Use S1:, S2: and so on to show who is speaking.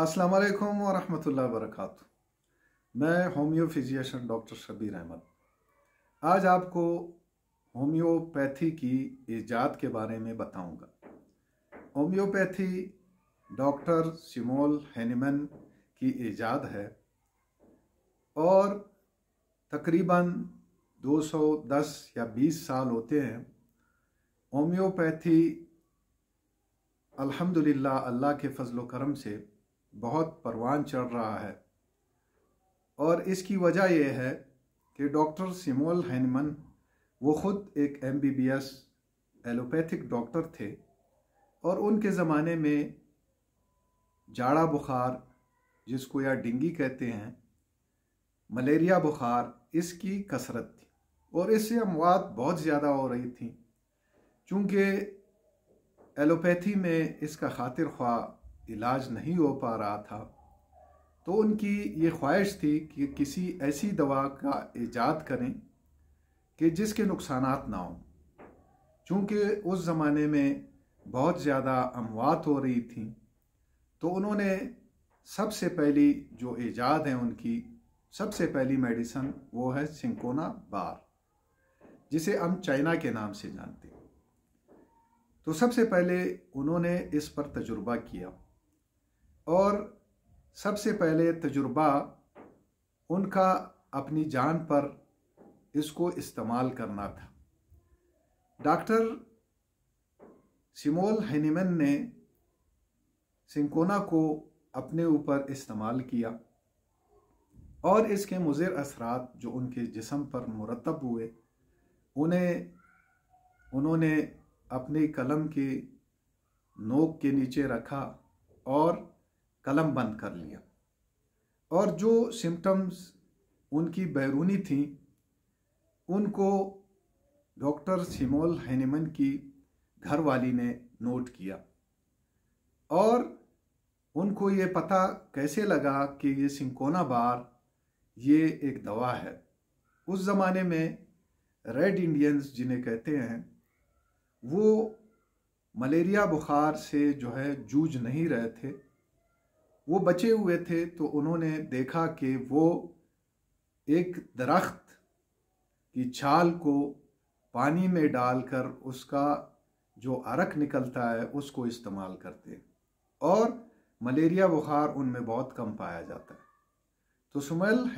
S1: अस्सलाम वालेकुम व रहमतुल्लाहि व बरकातहू मैं homeo physician doctor Shabir Ahmad आज आपको होम्योपैथी की ईजाद के बारे में बताऊंगा। होम्योपैथी डॉक्टर सिमोल हैनिमन की ईजाद है और तकरीबन 210 या 20 साल होते हैं होम्योपैथी अल्हम्दुलिल्लाह अल्लाह के फजल करम से बहुत परवान चढ़ रहा है और इसकी वजह यह है कि डॉक्टर सिमोल हैनमन वो ख़ुद एक M B B S allopathic doctor थे और उनके ज़माने में जाड़ा बुखार जिसको या डिंगी कहते हैं मलेरिया बुखार इसकी कसरत थी और इससे अमवात बहुत ज़्यादा हो रही थी चूँकि एलोपैथी में इसका खातिर ख्वाह इलाज नहीं हो पा रहा था तो उनकी ये ख्वाहिश थी कि किसी ऐसी दवा का इजाद करें कि जिसके नुकसान ना हों चूँकि उस ज़माने में बहुत ज़्यादा अमवात हो रही थी तो उन्होंने सबसे पहली जो ईजाद है उनकी सबसे पहली मेडिसन वो है सिंकोना बार जिसे हम चाइना के नाम से जानते हैं तो सबसे पहले उन्होंने इस पर तजुर्बा किया और सबसे पहले तजुर्बा उनका अपनी जान पर इसको इस्तेमाल करना था डॉक्टर सिमोल हैनीमन ने सिंकोना को अपने ऊपर इस्तेमाल किया और इसके मुजिर असरात जो उनके जिसम पर मुरतब हुए उन्हें उन्होंने अपने कलम के नोक के नीचे रखा और कलम बंद कर लिया और जो सिम्टम्स उनकी बैरूनी थी उनको डॉक्टर सिमोल हैनेमन की घरवाली ने नोट किया और उनको ये पता कैसे लगा कि ये सिंकोना बार ये एक दवा है उस ज़माने में रेड इंडियंस जिन्हें कहते हैं वो मलेरिया बुखार से जो है जूझ नहीं रहे थे वो बचे हुए थे तो उन्होंने देखा कि वो एक दरख्त की छाल को पानी में डालकर उसका जो अरक निकलता है उसको इस्तेमाल करते हैं और मलेरिया बुखार उनमें बहुत कम पाया जाता है तो सुमेल